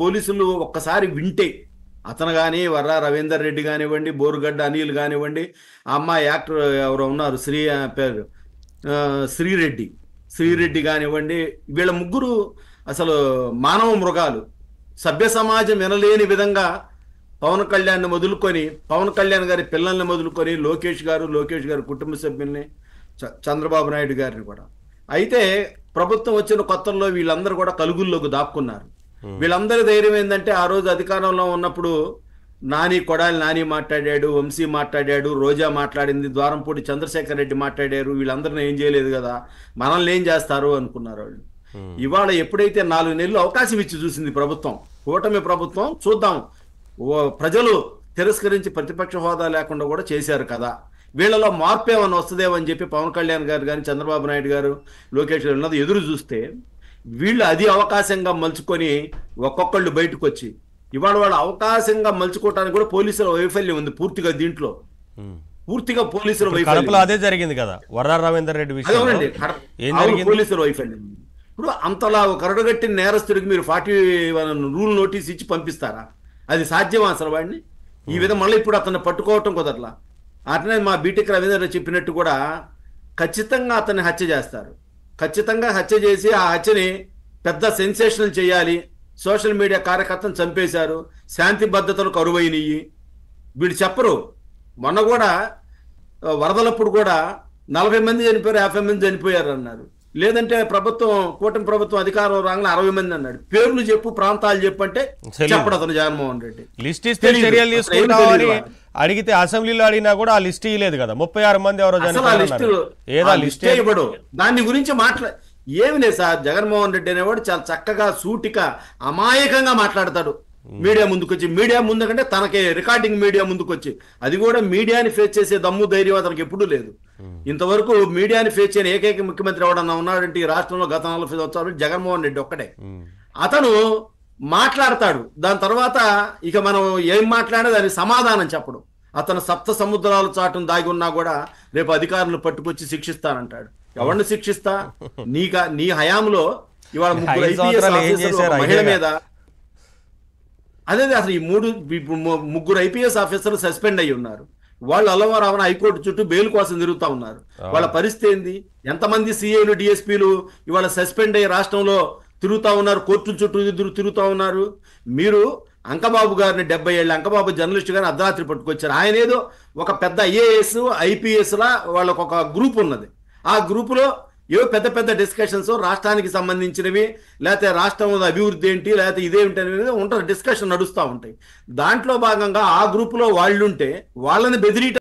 పోలీసులు ఒక్కసారి వింటే అతను కానీ వర్రా రవీందర్ రెడ్డి కానివ్వండి బోరుగడ్డ అనిల్ కానివ్వండి అమ్మాయి యాక్టర్ ఎవరు ఉన్నారు శ్రీ పేరు శ్రీరెడ్డి శ్రీరెడ్డి కానివ్వండి వీళ్ళ ముగ్గురు అసలు మానవ మృగాలు సభ్య సమాజం వినలేని విధంగా పవన్ కళ్యాణ్ని మొదలుకొని పవన్ కళ్యాణ్ గారి పిల్లల్ని మొదలుకొని లోకేష్ గారు లోకేష్ గారి కుటుంబ సభ్యుల్ని చంద్రబాబు నాయుడు గారిని కూడా అయితే ప్రభుత్వం వచ్చిన కొత్తల్లో వీళ్ళందరూ కూడా కలుగుల్లోకి దాక్కున్నారు వీళ్ళందరి ధైర్యం ఏంటంటే ఆ రోజు అధికారంలో ఉన్నప్పుడు నాని కొడాలి నాని మాట్లాడాడు వంశీ మాట్లాడాడు రోజా మాట్లాడింది ద్వారంపూడి చంద్రశేఖర్ రెడ్డి మాట్లాడారు వీళ్ళందరిని ఏం చేయలేదు కదా మనల్ని ఏం చేస్తారు అనుకున్నారు వాళ్ళు ఇవాళ ఎప్పుడైతే నాలుగు నెలలు అవకాశం ఇచ్చి చూసింది ప్రభుత్వం కూటమి ప్రభుత్వం చూద్దాం ప్రజలు తిరస్కరించి ప్రతిపక్ష హోదా లేకుండా కూడా చేశారు కదా వీళ్ళలో మార్పు ఏమైనా వస్తుందేమని చెప్పి పవన్ కళ్యాణ్ గారు కానీ చంద్రబాబు నాయుడు గారు లోకేష్ ఉన్నది ఎదురు చూస్తే వీళ్ళు అది అవకాశంగా మలుచుకొని ఒక్కొక్కళ్ళు బయటకు వచ్చి ఇవాళ వాళ్ళు అవకాశంగా మలుచుకోవటానికి కూడా పోలీసుల వైఫల్యం ఉంది పూర్తిగా దీంట్లో పూర్తిగా పోలీసుల వైఫల్యం అదే జరిగింది కదా వరదా రవీందర్ రెడ్డి పోలీసుల వైఫల్యం ఇప్పుడు అంతలా కరడగట్టిన నేరస్తుడికి మీరు ఫార్టీ రూల్ నోటీస్ ఇచ్చి పంపిస్తారా అది సాధ్యమా అసలు వాడిని ఈ విధంగా మళ్ళీ ఇప్పుడు అతన్ని పట్టుకోవటం కుదరలా అతనే మా బీటెక్ రవీంద్ర చెప్పినట్టు కూడా ఖచ్చితంగా అతన్ని హత్య చేస్తారు ఖచ్చితంగా హత్య చేసి ఆ హత్యని పెద్ద సెన్సేషన్ చేయాలి సోషల్ మీడియా కార్యకర్తను చంపేశారు శాంతి భద్రతలు కరువైనయి వీడు చెప్పరు మొన్న కూడా వరదలప్పుడు కూడా నలభై మంది చనిపోయారు యాభై మంది చనిపోయారు అన్నారు లేదంటే ప్రభుత్వం కూటమి ప్రభుత్వం అధికారం రాగానే అరవై మంది అన్నాడు పేర్లు చెప్పు ప్రాంతాలు చెప్పు అంటే చెప్పడు అతను జగన్మోహన్ రెడ్డి లిస్ట్ ఇస్తే చర్యలు తీసుకుంటామని అడిగితే అసెంబ్లీలో అడిగినా కూడా ఆ లిస్ట్ ఇవ్వలేదు కదా ముప్పై ఆరు మంది ఎవరో లిస్ట్ ఇవ్వడు దాని గురించి మాట్లా ఏమి లేదు సార్ జగన్మోహన్ రెడ్డి అనేవాడు చాలా చక్కగా సూటిగా అమాయకంగా మాట్లాడతాడు మీడియా ముందుకొచ్చి మీడియా ముందుకంటే తనకే రికార్డింగ్ మీడియా ముందుకొచ్చి అది కూడా మీడియాని ఫేస్ చేసే దమ్ము ధైర్యం అతనికి ఎప్పుడూ లేదు hmm. ఇంతవరకు మీడియాని ఫేస్ చేయని ఏకైక ముఖ్యమంత్రి ఎవడన్నా ఉన్నాడంటే ఈ రాష్ట్రంలో గత నలభై సంవత్సరాలు జగన్మోహన్ రెడ్డి ఒక్కడే hmm. అతను మాట్లాడతాడు దాని తర్వాత ఇక మనం ఏం మాట్లాడే దానికి సమాధానం చెప్పడం అతను సప్త సముద్రాలు చాటం దాగి ఉన్నా కూడా రేపు అధికారులు పట్టుకొచ్చి శిక్షిస్తానంటాడు ఎవరిని శిక్షిస్తా నీక నీ హయాంలో ఇవాళ ముగ్గురు మహిళ మీద అదే అసలు ఈ మూడు ముగ్గురు ఐపీఎస్ ఆఫీసర్లు సస్పెండ్ అయి ఉన్నారు వాళ్ళు అల్లవరావన హైకోర్టు చుట్టూ బెయిల్ కోసం తిరుగుతూ ఉన్నారు వాళ్ళ పరిస్థితి ఏంది ఎంతమంది సిఐలు డిఎస్పీలు ఇవాళ సస్పెండ్ అయ్యి రాష్ట్రంలో తిరుగుతూ ఉన్నారు కోర్టు చుట్టూ తిరుగుతూ ఉన్నారు మీరు అంకబాబు గారిని డెబ్బై ఏళ్ళ అంకబాబు జర్నలిస్ట్ గారిని అర్ధరాత్రి పట్టుకొచ్చారు ఆయన ఏదో ఒక పెద్ద ఐఏఎస్ ఐపీఎస్ల వాళ్ళకు ఒక గ్రూప్ ఉన్నది ఆ గ్రూపులో ఏవో పెద్ద పెద్ద డిస్కషన్స్ రాష్ట్రానికి సంబంధించినవి లేకపోతే రాష్ట్రం అభివృద్ధి ఏంటి లేకపోతే ఇదేమిటి అనేది ఉంటారు డిస్కషన్ నడుస్తూ ఉంటాయి దాంట్లో భాగంగా ఆ గ్రూపులో వాళ్ళుంటే వాళ్ళని బెదిరి